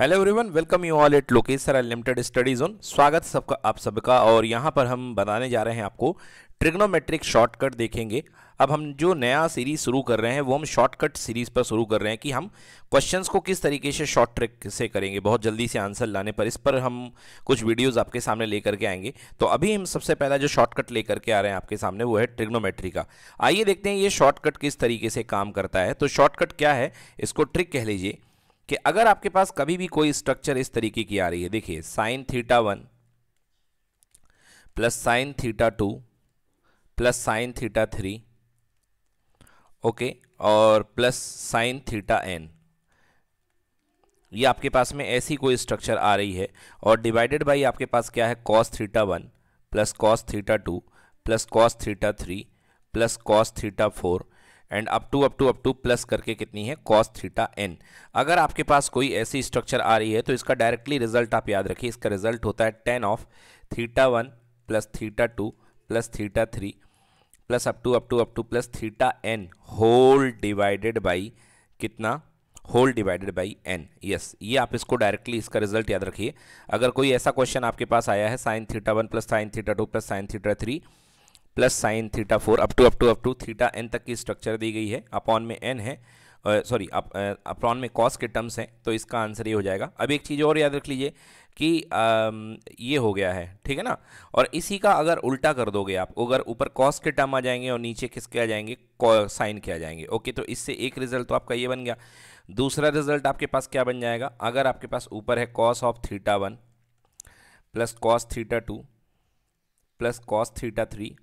Hello everyone welcome you all at Lokesh sir limited studies on स्वागत सबका आप सबका और यहाँ पर हम बताने जा रहे हैं आपको ट्रिग्नोमेट्रिक शॉर्टकट देखेंगे अब हम जो नया सीरीज़ शुरू कर रहे हैं वो हम शॉर्टकट सीरीज़ पर शुरू कर रहे हैं कि हम क्वेश्चंस को किस तरीके से शॉर्ट ट्रिक से करेंगे बहुत जल्दी से आंसर लाने पर इस पर हम कुछ वीडियोस आपके सामने लेकर के आएंगे तो अभी हम सबसे पहला जो शॉर्टकट लेकर के आ रहे हैं आपके सामने वो है ट्रिग्नोमेट्री का आइए देखते हैं ये शॉर्टकट किस तरीके से काम करता है तो शॉर्टकट क्या है इसको ट्रिक कह लीजिए कि अगर आपके पास कभी भी कोई स्ट्रक्चर इस तरीके की आ रही है देखिए sine theta one plus sine theta two plus sine theta three okay और प्लस साइन थीटा एन ये आपके पास में ऐसी कोई स्ट्रक्चर आ रही है और डिवाइडेड बाई आपके पास क्या है cos theta one plus cos theta two plus cos theta three plus cos theta four and up to up to up to plus करके कितनी है कॉस थीटा एन अगर आपके पास कोई ऐसी स्ट्रक्चर आ रही है तो इसका डायरेक्टली रिजल्ट आप याद रखिए इसका रिजल्ट होता है tan of theta one plus theta two plus theta three plus up to up to up to plus theta N whole divided by कितना whole divided by N yes ये आप इसको डायरेक्टली इसका रिजल्ट याद रखिए अगर कोई ऐसा क्वेश्चन आपके पास आया है sine theta one plus sine theta two plus sine theta three plus sine theta four up to up to up to theta N तक की स्ट्रक्चर दी गई है अपॉन में एन है सॉरी अपॉन में कॉस के टर्म्स हैं तो इसका आंसर ये हो जाएगा अब एक चीज़ और याद रख लीजिए कि आ, ये हो गया है ठीक है ना और इसी का अगर उल्टा कर दोगे आप अगर ऊपर कॉस के टर्म आ जाएंगे और नीचे किसके आ जाएंगे साइन के आ जाएंगे ओके तो इससे एक रिजल्ट तो आपका ये बन गया दूसरा रिजल्ट आपके पास क्या बन जाएगा अगर आपके पास ऊपर है cos of theta one plus cos theta two plus cos theta three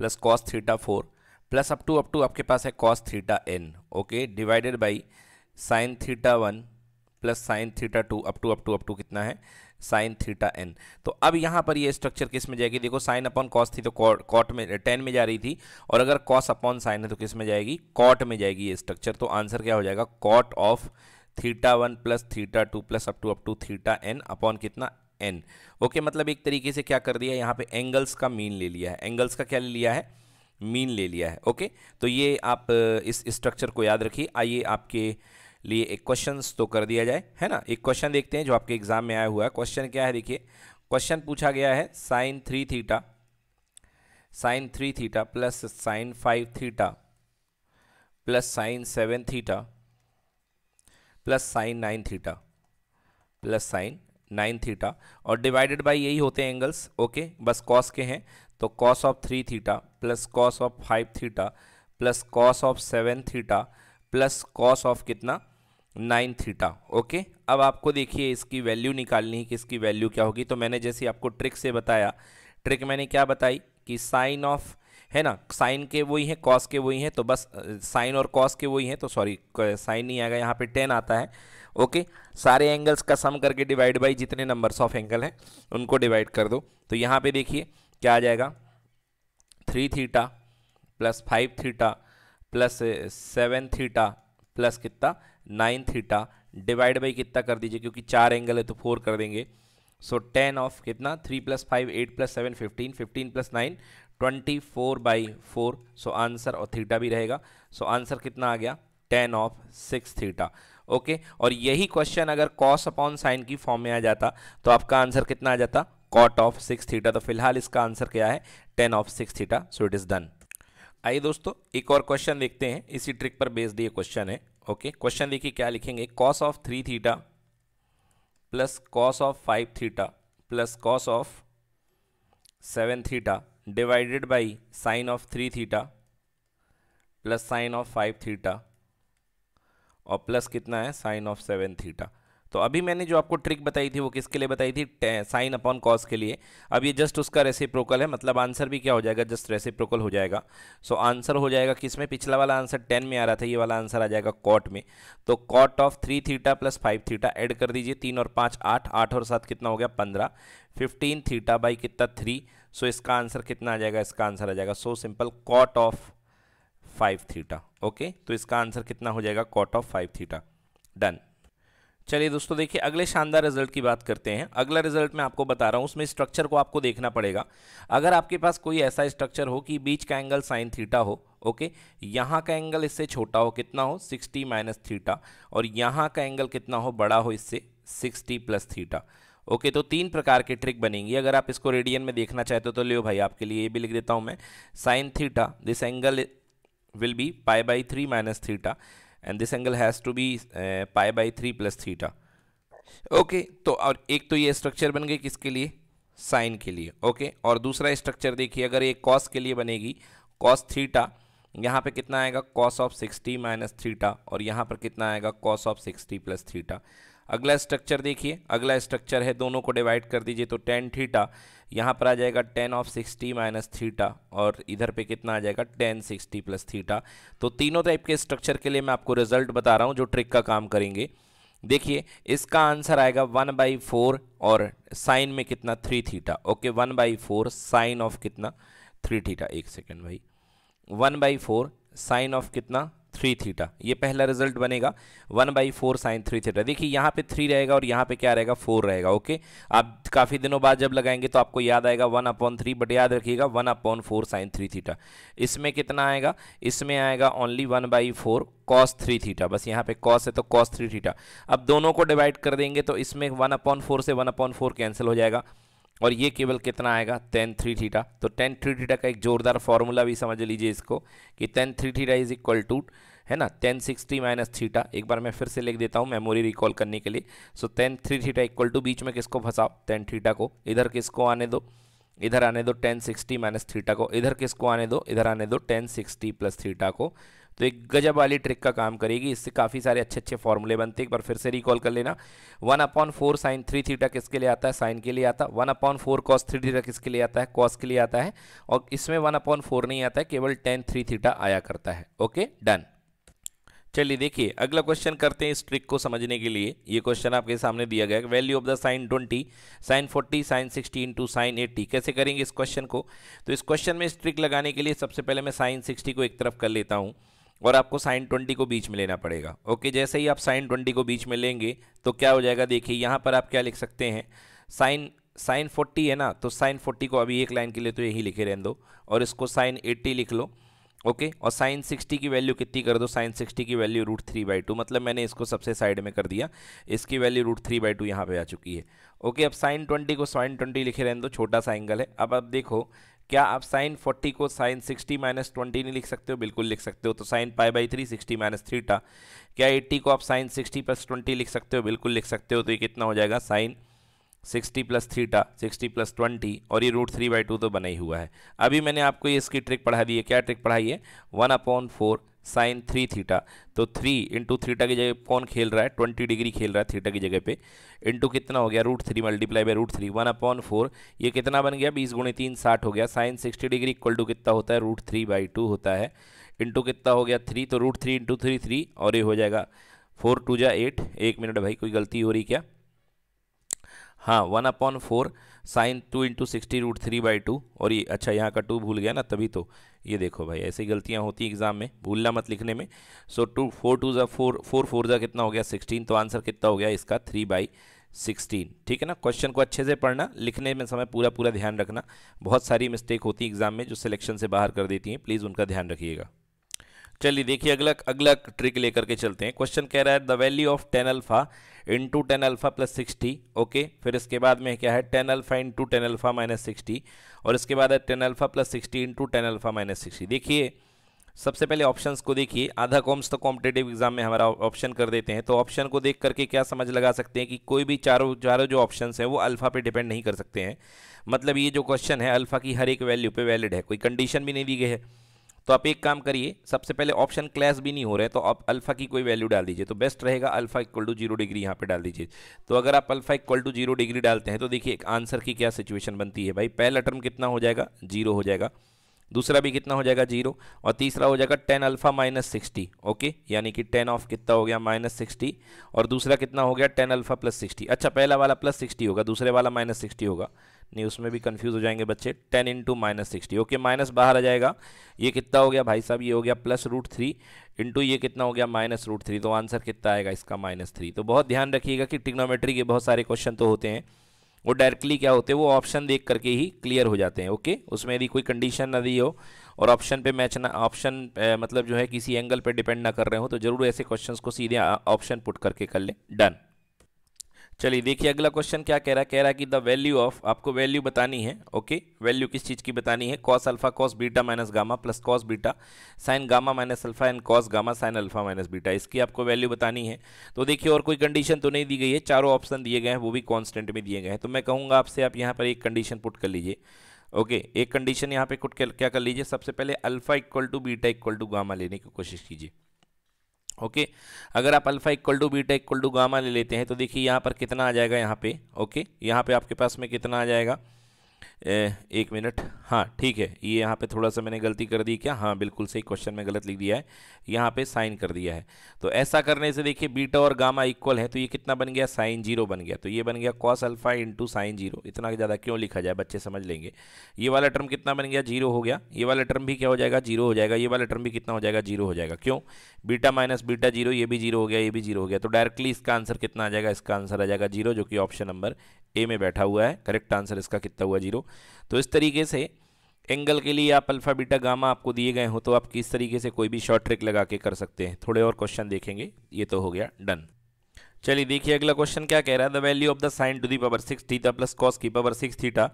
plus cos theta four plus up to up to आपके पास है cos theta N okay divided by sine theta one plus sine theta two up to up to up to कितना है sine theta N तो अब यहाँ पर ये स्ट्रक्चर किस में जाएगी देखो साइन अपॉन कॉस थी तो कॉट में टेन में जा रही थी और अगर कॉस अपॉन साइन है तो किस में जाएगी कॉट में जाएगी ये स्ट्रक्चर तो आंसर क्या हो जाएगा cot of theta one plus theta two plus up to up to theta N upon कितना एन ओके मतलब एक तरीके से क्या कर दिया यहाँ पे एंगल्स का मीन ले लिया है एंगल्स का क्या ले लिया है मीन ले लिया है ओके तो ये आप इस स्ट्रक्चर को याद रखिए आइए आपके लिए एक क्वेश्चन तो कर दिया जाए है ना एक क्वेश्चन देखते हैं जो आपके एग्जाम में आया हुआ है क्वेश्चन क्या है देखिए क्वेश्चन पूछा गया है sine three theta sine three theta plus sine five theta plus sine seven theta plus sine nine theta plus sine nine theta और डिवाइडेड बाय यही होते हैं एंगल्स ओके बस कॉस के हैं तो cos of three theta plus cos of five theta plus cos of seven theta plus cos of कितना nine theta okay अब आपको देखिए इसकी वैल्यू निकालनी है कि इसकी वैल्यू क्या होगी तो मैंने जैसे आपको ट्रिक से बताया ट्रिक मैंने क्या बताई कि साइन ऑफ है ना साइन के वही हैं कॉस के वही हैं तो बस साइन और कॉस के वही हैं तो सॉरी साइन नहीं आएगा यहाँ पे टेन आता है ओके सारे एंगल्स का सम करके डिवाइड बाई जितने नंबर्स ऑफ एंगल हैं उनको डिवाइड कर दो तो यहाँ पे देखिए क्या आ जाएगा three theta plus five theta plus seven theta plus कितना नाइन थीटा डिवाइड बाई कितना कर दीजिए क्योंकि चार एंगल है तो फोर कर देंगे सो टेन ऑफ कितना three plus five eight plus seven fifteen fifteen plus nine twenty four by four so answer और थीटा भी रहेगा सो so आंसर कितना आ गया tan of six theta okay और यही क्वेश्चन अगर कॉस अपॉन साइन की फॉर्म में आ जाता तो आपका आंसर कितना आ जाता कॉट ऑफ सिक्स थीटा तो फिलहाल इसका आंसर क्या है tan of six theta so it is done आइए दोस्तों एक और क्वेश्चन देखते हैं इसी ट्रिक पर बेस्ड ये क्वेश्चन है ओके क्वेश्चन देखिए क्या लिखेंगे cos of three theta plus cos of five theta plus cos of seven theta divided by sine of three theta plus sine of five theta और प्लस कितना है sign of seven theta तो अभी मैंने जो आपको ट्रिक बताई थी वो किसके लिए बताई थी साइन अपॉन कॉस के लिए अब ये जस्ट उसका रेसिप्रोकल है मतलब आंसर भी क्या हो जाएगा जस्ट रेसिप्रोकल हो जाएगा सो so, आंसर हो जाएगा किस में पिछला वाला आंसर टेन में आ रहा था ये वाला आंसर आ जाएगा कॉट में तो cot of three theta plus five theta add कर दीजिए तीन और पाँच आठ आठ और सात कितना हो गया पंद्रह फिफ्टीन थीटा बाई कितना थ्री सो so, इसका आंसर कितना आ जाएगा इसका आंसर आ जाएगा so simple cot of five theta okay तो इसका आंसर कितना हो जाएगा cot of five theta done चलिए दोस्तों देखिए अगले शानदार रिजल्ट की बात करते हैं अगला रिजल्ट मैं आपको बता रहा हूँ उसमें स्ट्रक्चर को आपको देखना पड़ेगा अगर आपके पास कोई ऐसा स्ट्रक्चर हो कि बीच का एंगल साइन थीटा हो ओके यहाँ का एंगल इससे छोटा हो कितना हो 60 माइनस थीटा और यहाँ का एंगल कितना हो बड़ा हो इससे 60 प्लस थीटा ओके तो तीन प्रकार की ट्रिक बनेंगी अगर आप इसको रेडियन में देखना चाहते हो तो, तो लियो भाई आपके लिए ये भी लिख देता हूँ मैं sine theta this angle will be pi by 3 minus theta and this angle has to be uh, pi by 3 plus theta okay okay, तो और एक तो ये स्ट्रक्चर बन गई किसके लिए साइन के लिए ओके okay? और दूसरा स्ट्रक्चर देखिए अगर ये कॉस के लिए बनेगी कॉस थीटा यहाँ पे कितना आएगा cos of sixty minus theta और यहाँ पर कितना आएगा cos of sixty plus theta अगला स्ट्रक्चर देखिए अगला स्ट्रक्चर है दोनों को डिवाइड कर दीजिए तो टेन थीटा यहाँ पर आ जाएगा tan of sixty minus theta और इधर पे कितना आ जाएगा टेन सिक्सटी प्लस थीटा तो तीनों टाइप के स्ट्रक्चर के लिए मैं आपको रिजल्ट बता रहा हूँ जो ट्रिक का काम करेंगे देखिए इसका आंसर आएगा वन बाई फोर और साइन में कितना three theta okay one by four sine of कितना थ्री थीटा एक सेकेंड भाई one by four sine of कितना थ्री थीटा ये पहला रिजल्ट बनेगा one by four sine three theta देखिए यहाँ पे थ्री रहेगा और यहाँ पे क्या रहेगा फोर रहेगा ओके आप काफ़ी दिनों बाद जब लगाएंगे तो आपको याद आएगा वन अपॉन थ्री बट याद रखिएगा one upon four sine three theta इसमें कितना आएगा इसमें आएगा only one by four cos three theta बस यहाँ पे कॉस है तो कॉस थ्री थीटा अब दोनों को डिवाइड कर देंगे तो इसमें वन अपॉन फोर से वन अपॉन फोर कैंसिल हो जाएगा और ये केवल कितना आएगा टेन थ्री थीटा तो टेन थ्री थीटा का एक जोरदार फॉर्मूला भी समझ लीजिए इसको कि tan three theta is equal to है ना टेन सिक्सटी माइनस थीटा एक बार मैं फिर से लिख देता हूँ मेमोरी रिकॉल करने के लिए so tan three theta equal to बीच में किसको फंसाओ टेन थीटा को इधर किसको आने दो इधर आने दो टेन सिक्सटी माइनस थीटा को इधर किसको आने दो इधर आने दो टेन सिक्सटी प्लस थीटा को तो एक गजब वाली ट्रिक का काम करेगी इससे काफ़ी सारे अच्छे अच्छे फॉर्मूले बनते हैं एक बार फिर से रिकॉल कर लेना one upon four sine three theta किसके लिए आता है साइन के लिए आता है one upon four cos three theta किसके लिए आता है कॉस के लिए आता है और इसमें वन अपॉन फोर नहीं आता है केवल टेन थ्री थीटा आया करता है ओके डन चलिए देखिए अगला क्वेश्चन करते हैं इस ट्रिक को समझने के लिए ये क्वेश्चन आपके सामने दिया गया है value of the sine twenty sine forty sine sixty into sine eighty कैसे करेंगे इस क्वेश्चन को तो इस क्वेश्चन में इस ट्रिक लगाने के लिए सबसे पहले मैं साइन सिक्सटी को एक तरफ कर लेता हूँ और आपको साइन ट्वेंटी को बीच में लेना पड़ेगा ओके जैसे ही आप साइन ट्वेंटी को बीच में लेंगे तो क्या हो जाएगा देखिए यहाँ पर आप क्या लिख सकते हैं साइन साइन फोर्टी है ना तो साइन फोर्टी को अभी एक लाइन के लिए तो यही लिखे रहने दो और इसको साइन एट्टी लिख लो ओके और साइन सिक्सटी की वैल्यू कितनी कर दो साइन सिक्सटी की value root three by two मतलब मैंने इसको सबसे साइड में कर दिया इसकी value root three by two यहाँ पर आ चुकी है ओके अब साइन ट्वेंटी को साइन ट्वेंटी लिखे रहने दो छोटा सा एंगल है अब आप देखो क्या आप साइन फोर्टी को साइन सिक्सटी माइनस ट्वेंटी नहीं लिख सकते हो बिल्कुल लिख सकते हो तो sine pi by three sixty minus थ्रीटा क्या एट्टी को आप साइन सिक्सटी प्लस ट्वेंटी लिख सकते हो बिल्कुल लिख सकते हो तो ये कितना हो जाएगा sine sixty plus theta sixty plus twenty और ये रूट थ्री बाई टू तो बना ही हुआ है अभी मैंने आपको ये इसकी ट्रिक पढ़ा दी है क्या ट्रिक पढ़ाई है one upon four sine three theta तो थ्री इंटू थीटा की जगह कौन खेल रहा है ट्वेंटी डिग्री खेल रहा है थीटा की जगह पे इंटू कितना हो गया root three multiply by root three one upon four ये कितना बन गया बीस गुणे तीन साठ हो गया sine sixty degree equal to कितना होता है रूट थ्री बाई टू होता है इंटू कितना हो गया थ्री तो root three into three three और ये हो जाएगा फोर टू जा एट एक मिनट भाई कोई गलती हो रही क्या हाँ one upon four sine two into sixty root three by two और ये अच्छा यहाँ का टू भूल गया ना तभी तो ये देखो भाई ऐसी गलतियाँ होती हैं एग्जाम में भूलना मत लिखने में सो टू फोर टू ज़ा फोर फोर फोर ज़ा कितना हो गया सिक्सटीन तो आंसर कितना हो गया इसका थ्री बाई सिक्सटीन ठीक है ना क्वेश्चन को अच्छे से पढ़ना लिखने में समय पूरा पूरा ध्यान रखना बहुत सारी मिस्टेक होती है एग्जाम में जो सिलेक्शन से बाहर कर देती हैं प्लीज़ उनका ध्यान रखिएगा चलिए देखिए अगला अगला ट्रिक लेकर के चलते हैं क्वेश्चन कह रहा है the value of tan alpha into tan alpha plus sixty okay फिर इसके बाद में क्या है tan alpha into tan alpha minus sixty और इसके बाद है tan alpha plus sixty into tan alpha minus sixty देखिए सबसे पहले ऑप्शन को देखिए आधा कॉम्स तो कॉम्पिटेटिव एग्जाम में हमारा ऑप्शन कर देते हैं तो ऑप्शन को देख करके क्या समझ लगा सकते हैं कि कोई भी चारों चारों जो ऑप्शन हैं वो अल्फा पे डिपेंड नहीं कर सकते हैं मतलब ये जो क्वेश्चन है अल्फा की हर एक वैल्यू पे वैलिड है कोई कंडीशन भी नहीं दी गई है तो आप एक काम करिए सबसे पहले ऑप्शन क्लैस भी नहीं हो रहे तो आप अल्फा की कोई वैल्यू डाल दीजिए तो बेस्ट रहेगा alpha equal to zero degree यहाँ पे डाल दीजिए तो अगर आप alpha equal to zero degree डालते हैं तो देखिए एक आंसर की क्या सिचुएशन बनती है भाई पहला टर्म कितना हो जाएगा जीरो हो जाएगा दूसरा भी कितना हो जाएगा जीरो और तीसरा हो जाएगा tan alpha minus sixty okay यानी कि टेन ऑफ कितना हो गया माइनस सिक्सटी और दूसरा कितना हो गया टेन अल्फा प्लस सिक्सटी अच्छा पहला वाला प्लस सिक्सटी होगा दूसरे वाला माइनस सिक्सटी होगा नहीं उसमें भी कन्फ्यूज़ हो जाएंगे बच्चे tan into minus sixty okay minus बाहर आ जाएगा ये कितना हो गया भाई साहब ये हो गया प्लस रूट थ्री इंटू ये कितना हो गया माइनस रूट थ्री तो आंसर कितना आएगा इसका माइनस थ्री तो बहुत ध्यान रखिएगा कि टिग्नोमेट्री के बहुत सारे क्वेश्चन तो होते हैं वो डायरेक्टली क्या होते हैं वो ऑप्शन देख करके ही क्लियर हो जाते हैं ओके उसमें यदि कोई कंडीशन ना दी हो और ऑप्शन पे मैच ना ऑप्शन मतलब जो है किसी एंगल पे डिपेंड ना कर रहे हो तो जरूर ऐसे क्वेश्चंस को सीधे ऑप्शन पुट करके कर लें डन चलिए देखिए अगला क्वेश्चन क्या कह रहा है कह रहा है कि द वैल्यू ऑफ आपको वैल्यू बतानी है ओके वैल्यू किस चीज़ की बतानी है cos alpha cos beta minus gamma plus cos beta sine gamma minus alpha and cos gamma sine alpha minus beta इसकी आपको वैल्यू बतानी है तो देखिए और कोई कंडीशन तो नहीं दी गई है चारों ऑप्शन दिए गए हैं वो भी कॉन्स्टेंट में दिए गए हैं तो मैं कहूँगा आपसे आप यहाँ पर एक कंडीशन पुट कर लीजिए ओके okay, एक कंडीशन यहाँ पे कुट क्या कर लीजिए सबसे पहले alpha equal to beta equal to gamma लेने की कोशिश कीजिए ओके अगर आप alpha equal to beta equal to gamma ले लेते हैं तो देखिए यहाँ पर कितना आ जाएगा यहाँ पे ओके यहाँ पे आपके पास में कितना आ जाएगा एक मिनट हाँ ठीक है ये यहाँ पे थोड़ा सा मैंने गलती कर दी क्या हाँ बिल्कुल सही क्वेश्चन में गलत लिख दिया है यहाँ पे साइन कर दिया है तो ऐसा करने से देखिए बीटा और गामा इक्वल है तो ये कितना बन गया साइन जीरो बन गया तो ये बन गया cos alpha into sine zero इतना ज़्यादा क्यों लिखा जाए बच्चे समझ लेंगे ये वाला टर्म कितना बन गया जीरो हो गया ये वाला टर्म भी क्या हो जाएगा जीरो हो जाएगा ये वाला टर्म भी कितना हो जाएगा जीरो हो जाएगा क्यों बीटा माइनस बीटा जीरो ये भी जीरो हो गया ये भी जीरो हो गया तो डायरेक्टली इसका आंसर कितना आ जाएगा इसका आंसर आ जाएगा जीरो जो कि ऑप्शन नंबर ए में बैठा हुआ है करेक्ट आंसर इसका कितना हुआ जीरो तो इस तरीके से एंगल के लिए आप अल्फ़ा बीटा गामा आपको दिए गए हो तो आप किस तरीके से कोई भी शॉर्ट ट्रिक लगा के कर सकते हैं थोड़े और क्वेश्चन देखेंगे ये तो हो गया डन चलिए देखिए अगला क्वेश्चन क्या कह रहा है the value of the sine to the power six theta plus cos की power six theta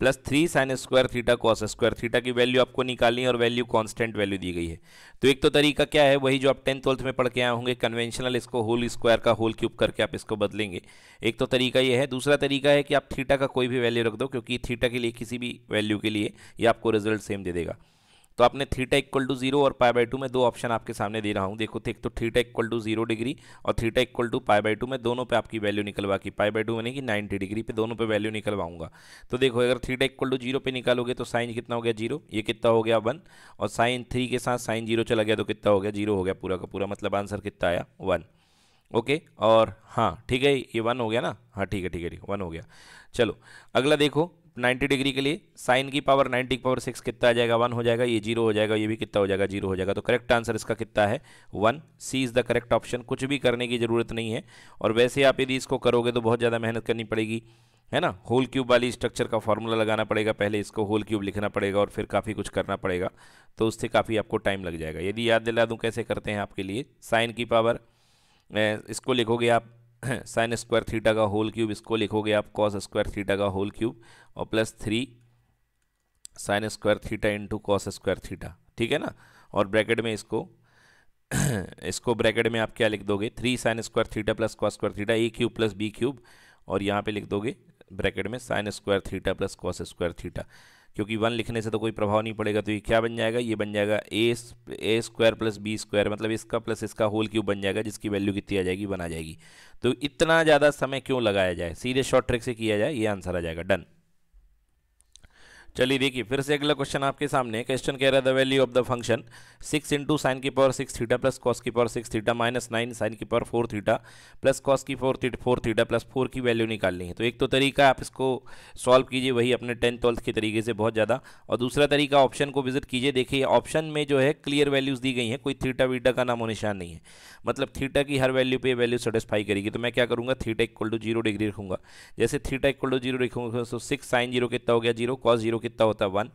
plus three sine square theta cos square theta की वैल्यू आपको निकालनी है और वैल्यू कांस्टेंट वैल्यू दी गई है तो एक तो तरीका क्या है वही जो आप टेंथ ट्वेल्थ में पढ़ के आए होंगे कन्वेंशनल इसको होल स्क्वायर का होल क्यूब करके आप इसको बदलेंगे एक तो तरीका यह है दूसरा तरीका है कि आप थीटा का कोई भी वैल्यू रख दो क्योंकि थीटा के लिए किसी भी वैल्यू के लिए ये आपको रिजल्ट सेम दे देगा तो आपने थीटा इक्वल टू जीरो और पाई बाई टू में दो ऑप्शन आपके सामने दे रहा हूँ देखो एक तो theta equal to zero degree और theta equal to pi by two में दोनों पे आपकी वैल्यू निकलवा की पाई बाई टू मैंने कि नाइन्टी डिग्री पे दोनों पे वैल्यू निकलवाऊंगा तो देखो अगर थीटा इक्वल टू जीरो पे निकालोगे तो साइन कितना हो गया जीरो ये कितना हो गया वन और साइन थ्री के साथ साइन जीरो चला गया तो कितना हो गया जीरो हो गया पूरा का पूरा मतलब आंसर कितना आया वन ओके और हाँ ठीक है ये वन हो गया ना हाँ ठीक है ठीक है ठीक वन हो गया चलो अगला देखो 90 डिग्री के लिए साइन की पावर 90 की पावर 6 कितना आ जाएगा वन हो जाएगा ये जीरो हो जाएगा ये भी कितना हो जाएगा जीरो हो जाएगा तो करेक्ट आंसर इसका कितना है one C is the correct option कुछ भी करने की ज़रूरत नहीं है और वैसे आप यदि इसको करोगे तो बहुत ज़्यादा मेहनत करनी पड़ेगी है ना होल क्यूब वाली स्ट्रक्चर का फॉर्मूला लगाना पड़ेगा पहले इसको होल क्यूब लिखना पड़ेगा और फिर काफ़ी कुछ करना पड़ेगा तो उससे काफ़ी आपको टाइम लग जाएगा यदि याद दिला दूँ कैसे करते हैं आपके लिए साइन की पावर इसको लिखोगे आप साइन स्क्वायर थीटा का होल क्यूब इसको लिखोगे आप कॉस स्क्वायर थीटा का होल क्यूब और plus three sine square theta into cos square theta ठीक है ना और ब्रैकेट में इसको इसको ब्रैकेट में आप क्या लिख दोगे three sine square theta plus cos square theta A cube plus B cube और यहाँ पे लिख दोगे ब्रैकेट में sine square theta plus cos square theta क्योंकि वन लिखने से तो कोई प्रभाव नहीं पड़ेगा तो ये क्या बन जाएगा ये बन जाएगा A A square plus B square मतलब इसका प्लस इसका होल क्यूब बन जाएगा जिसकी वैल्यू कितनी आ जाएगी बना आ जाएगी तो इतना ज़्यादा समय क्यों लगाया जाए सीधे शॉर्ट ट्रिक से किया जाए ये आंसर आ जाएगा डन चलिए देखिए फिर से अगला क्वेश्चन आपके सामने क्वेश्चन कह रहा है the value of the function six into sine की power six theta plus cos की power six theta minus nine sine की power four theta plus cos की four theta four theta plus four की value निकालनी है तो एक तो तरीका आप इसको सॉल्व कीजिए वही अपने टेंथ ट्वेल्थ के तरीके से बहुत ज़्यादा और दूसरा तरीका ऑप्शन को विजिट कीजिए देखिए ऑप्शन में जो है क्लियर वैल्यूज़ दी गई हैं कोई थीटा वीटा का नामो निशान नहीं है मतलब थीटा की हर वैल्यू पर वैल्यू सेटिस्फाई करेगी तो मैं क्या करूँगा theta equal to zero degree रखूँगा जैसे थीटा इक्वल टू जीरो रखूँगा सिक्स साइन जीरो कितना हो गया जीरो कॉस जीरो कितना होता है वन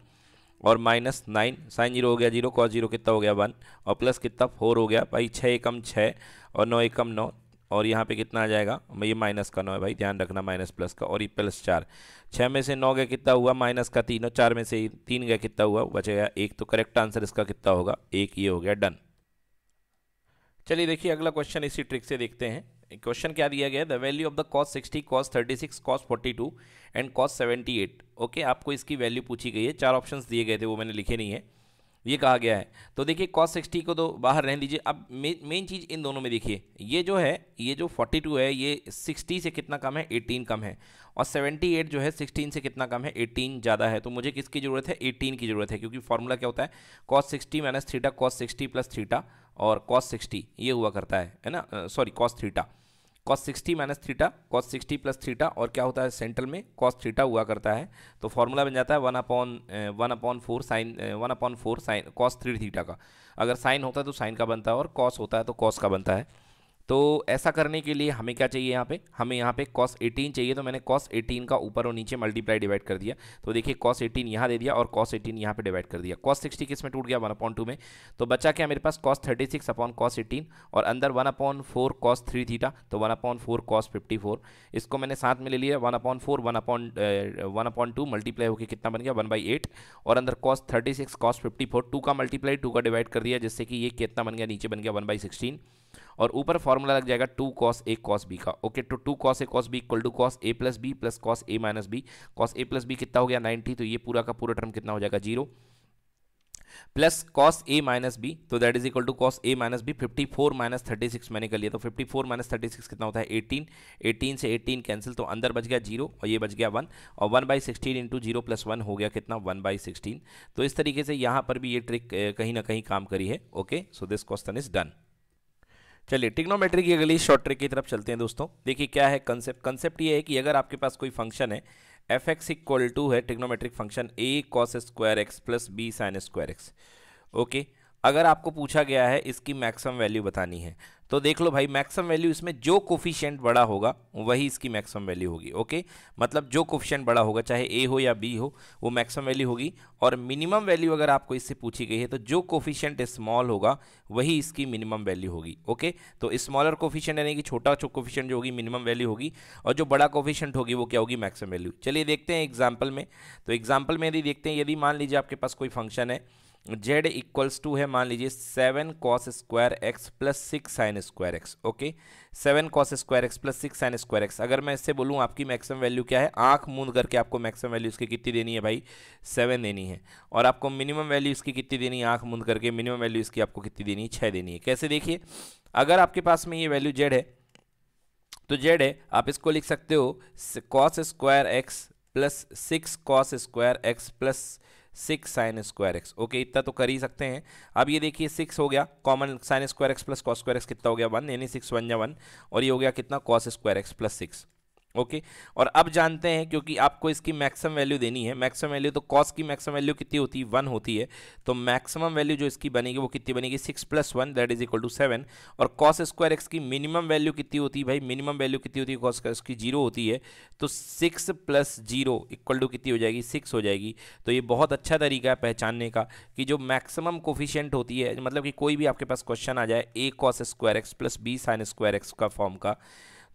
और माइनस नाइन साइन जीरो हो गया जीरो कॉस जीरो कितना हो गया वन और प्लस कितना फोर हो गया भाई छः एकम छः और नौ एकम नौ और यहाँ पे कितना आ जाएगा ये माइनस का नौ है भाई ध्यान रखना माइनस प्लस का और ये प्लस चार छः में से नौ गया कितना हुआ माइनस का तीन और चार में से तीन गया कितना हुआ बचेगा एक तो करेक्ट आंसर इसका कितना होगा एक ये हो गया डन चलिए देखिए अगला क्वेश्चन इसी ट्रिक से देखते हैं क्वेश्चन क्या दिया गया the value of the cos 60 cos 36 cos 42 and cos 78 okay आपको इसकी वैल्यू पूछी गई है चार ऑप्शंस दिए गए थे वो मैंने लिखे नहीं है ये कहा गया है तो देखिए कॉस 60 को तो बाहर रहने दीजिए अब मेन चीज़ इन दोनों में देखिए ये जो है ये जो फोर्टी है ये सिक्सटी से कितना कम है एटीन कम है और सेवेंटी जो है सिक्सटीन से कितना कम है एटीन ज़्यादा है तो मुझे किसकी ज़रूरत है एटीन की ज़रूरत है क्योंकि फॉर्मूला क्या होता है cos sixty minus theta cos sixty plus theta और कॉस सिक्सटी ये हुआ करता है है ना sorry cos theta cos 60 minus theta cos 60 plus theta और क्या होता है सेंट्रल में कॉस थीटा हुआ करता है तो फॉर्मूला बन जाता है one upon one upon four sine one upon four sine cos three theta का अगर साइन होता है तो साइन का बनता है और कॉस होता है तो कॉस का बनता है तो ऐसा करने के लिए हमें क्या चाहिए यहाँ पे हमें यहाँ पे कॉस 18 चाहिए तो मैंने कॉस 18 का ऊपर और नीचे मल्टीप्लाई डिवाइड कर दिया तो देखिए कॉस 18 यहाँ दे दिया और कॉस 18 यहाँ पे डिवाइड कर दिया कॉस 60 किस में टूट गया वन अपॉन टू में तो बचा क्या मेरे पास कॉस 36 अपॉन कॉस एटीन और अंदर one upon four cos three theta तो one upon four cos fifty four इसको मैंने साथ में ले लिया one upon four one upon one upon two multiply होकर कितना बन गया वन बाई एट और अंदर cos thirty six cos fifty four two का मल्टीप्लाई टू का डिवाइड कर दिया जिससे कि ये कितना बन गया नीचे बन गया वन बाई सिक्सटीन और ऊपर फॉर्मूला लग जाएगा two cos A cos B का ओके तो two cos A cos B equal to cos A plus B plus cos A minus B cos A plus B कितना हो गया नाइन्टी तो ये पूरा का पूरा टर्म कितना हो जाएगा zero plus cos A minus B तो that is equal to cos A minus B fifty four minus thirty six मैंने कर लिया तो fifty four minus thirty six कितना होता है एटीन एटीन से एटीन कैंसिल तो अंदर बच गया जीरो और ये बच गया वन और one by sixteen into zero plus one हो गया कितना वन बाई सिक्सटीन तो इस तरीके से यहाँ पर भी ये ट्रिक कहीं ना कहीं काम करी है okay so this question is done चलिए टिग्नोमेट्री की अगली शॉर्ट ट्रिक की तरफ चलते हैं दोस्तों देखिए क्या है कंसेप्ट कंसेप्ट ये है कि अगर आपके पास कोई फंक्शन है एफ एक्स इक्वल टू है trigonometric function A cos square x plus B sine square x okay okay? अगर आपको पूछा गया है इसकी मैक्सिमम वैल्यू बतानी है तो देख लो भाई मैक्सिमम वैल्यू इसमें जो कोफिशियंट बड़ा होगा वही इसकी मैक्सिमम वैल्यू होगी ओके मतलब जो कोफिशियंट बड़ा होगा चाहे ए हो या बी हो वो मैक्सिमम वैल्यू होगी और मिनिमम वैल्यू अगर आपको इससे पूछी गई है तो जो कोफिशियंट स्मॉल होगा वही इसकी मिनिमम वैल्यू होगी ओके तो स्मॉलर कोफिशियंट यानी कि छोटा जो कोफिशियंट जो होगी मिनिमम वैल्यू होगी और जो बड़ा कोफिशियंट होगी वो क्या होगी मैक्सिमम वैल्यू चलिए देखते हैं एग्जाम्पल में तो एग्जाम्पल में यदि देखते हैं यदि मान लीजिए आपके पास कोई फंक्शन है जेड इक्वल्स टू है मान लीजिए seven cos square x plus six sine square x okay seven cos square x plus six sine square x अगर मैं इससे बोलूँ आपकी मैक्सिमम वैल्यू क्या है आंख मूंद करके आपको मैक्सिमम वैल्यू इसकी कितनी देनी है भाई सेवन देनी है और आपको मिनिमम वैल्यू इसकी कितनी देनी है आँख मूंद करके मिनिमम वैल्यू इसकी आपको कितनी देनी है छः देनी है कैसे देखिए अगर आपके पास में ये वैल्यू जेड है तो जेड है आप इसको लिख सकते हो cos square x plus six cos square x plus six sine square x okay इतना तो कर ही सकते हैं अब ये देखिए सिक्स हो गया common sine square x plus cos square x कितना हो गया वन यानी सिक्स वन या वन और ये हो गया कितना cos square x plus six okay और अब जानते हैं क्योंकि आपको इसकी मैक्सिमम वैल्यू देनी है मैक्सिमम वैल्यू तो कॉस की मैक्सिमम वैल्यू कितनी होती है वन होती है तो मैक्सिमम वैल्यू जो इसकी बनेगी वो कितनी बनेगी six plus one that is equal to seven और कॉस स्क्वायर एक्स की मिनिमम वैल्यू कितनी होती है भाई मिनिमम वैल्यू कितनी होती है कॉस स्क्वायर एक्स की जीरो होती है तो six plus zero equal to कितनी हो जाएगी सिक्स हो जाएगी तो ये बहुत अच्छा तरीका है पहचानने का कि जो मैक्सिमम कोफिशियंट होती है मतलब कि कोई भी आपके पास क्वेश्चन आ जाए a cos square x plus B sine square x का फॉर्म का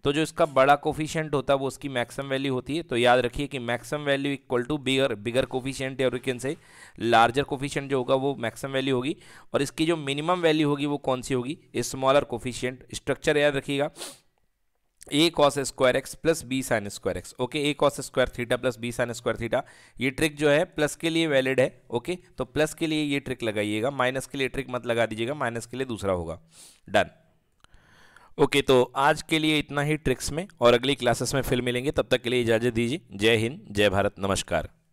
तो जो इसका बड़ा कोफिशियंट होता है वो उसकी मैक्सिमम वैल्यू होती है तो याद रखिए कि maximum value equal to bigger bigger coefficient या कैन से लार्जर कोफिशियंट जो होगा वो मैक्सिमम वैल्यू होगी और इसकी जो मिनिमम वैल्यू होगी वो कौन सी होगी स्मॉलर कोफिशियंट स्ट्रक्चर याद रखिएगा a cos square x plus B sine square x okay a cos square theta plus B sine square theta ये ट्रिक जो है प्लस के लिए वैलिड है ओके तो प्लस के लिए ये ट्रिक लगाइएगा माइनस के लिए ट्रिक मत लगा दीजिएगा माइनस के लिए दूसरा होगा डन ओके तो आज के लिए इतना ही ट्रिक्स में और अगली क्लासेस में फिर मिलेंगे तब तक के लिए इजाज़त दीजिए जय हिंद जय भारत नमस्कार